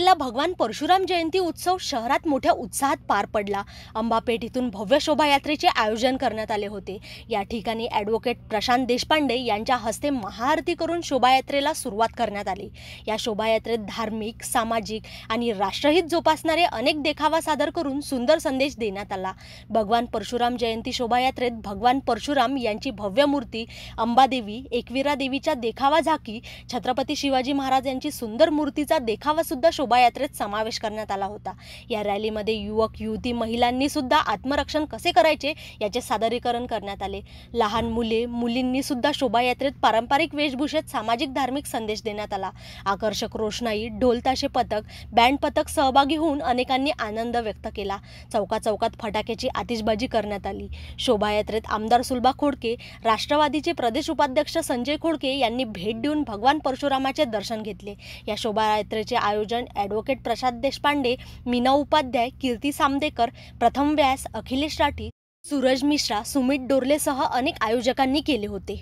ला भगवान परशुराम जयंती उत्सव शहरात मोठ्या उत्साहात पार पडला अंबापेठ इथून भव्य शोभायात्रेचे आयोजन करण्यात आले होते या ठिकाणी ॲडव्होकेट प्रशांत देशपांडे यांच्या हस्ते महाआरती करून शोभायात्रेला सुरुवात करण्यात आली या शोभायात्रेत धार्मिक सामाजिक आणि राष्ट्रहित जोपासणारे अनेक देखावा सादर करून सुंदर संदेश देण्यात आला भगवान परशुराम जयंती शोभायात्रेत भगवान परशुराम यांची भव्य मूर्ती अंबादेवी एकविरा देवीच्या देखावा झाकी छत्रपती शिवाजी महाराज यांची सुंदर मूर्तीचा देखावा सुद्धा शोभा शोभायात्रेत समावेश करण्यात आला होता या रॅलीमध्ये युवक युवती महिलांनी सुद्धा आत्मरक्षण कसे करायचे याचे सादरीकरण करण्यात आले लहान मुले मुलींनी सुद्धा शोभायात्रेत पारंपरिक वेशभूषेत सामाजिक धार्मिक संदेश देण्यात आला आकर्षक रोषणाई ढोलताशे पथक बँड पथक सहभागी होऊन अनेकांनी आनंद व्यक्त केला चौका चौकात फटाक्याची आतिषबाजी करण्यात आली शोभायात्रेत आमदार सुलभा खोडके राष्ट्रवादीचे प्रदेश उपाध्यक्ष संजय खोडके यांनी भेट देऊन भगवान परशुरामाचे दर्शन घेतले या शोभायात्रेचे आयोजन ॲडव्होकेट प्रशांत देशपांडे मीना उपाध्याय कीर्ती सामदेकर प्रथम व्यास अखिलेश राठी सूरज मिश्रा सुमित डोरलेसह अनेक आयोजकांनी केले होते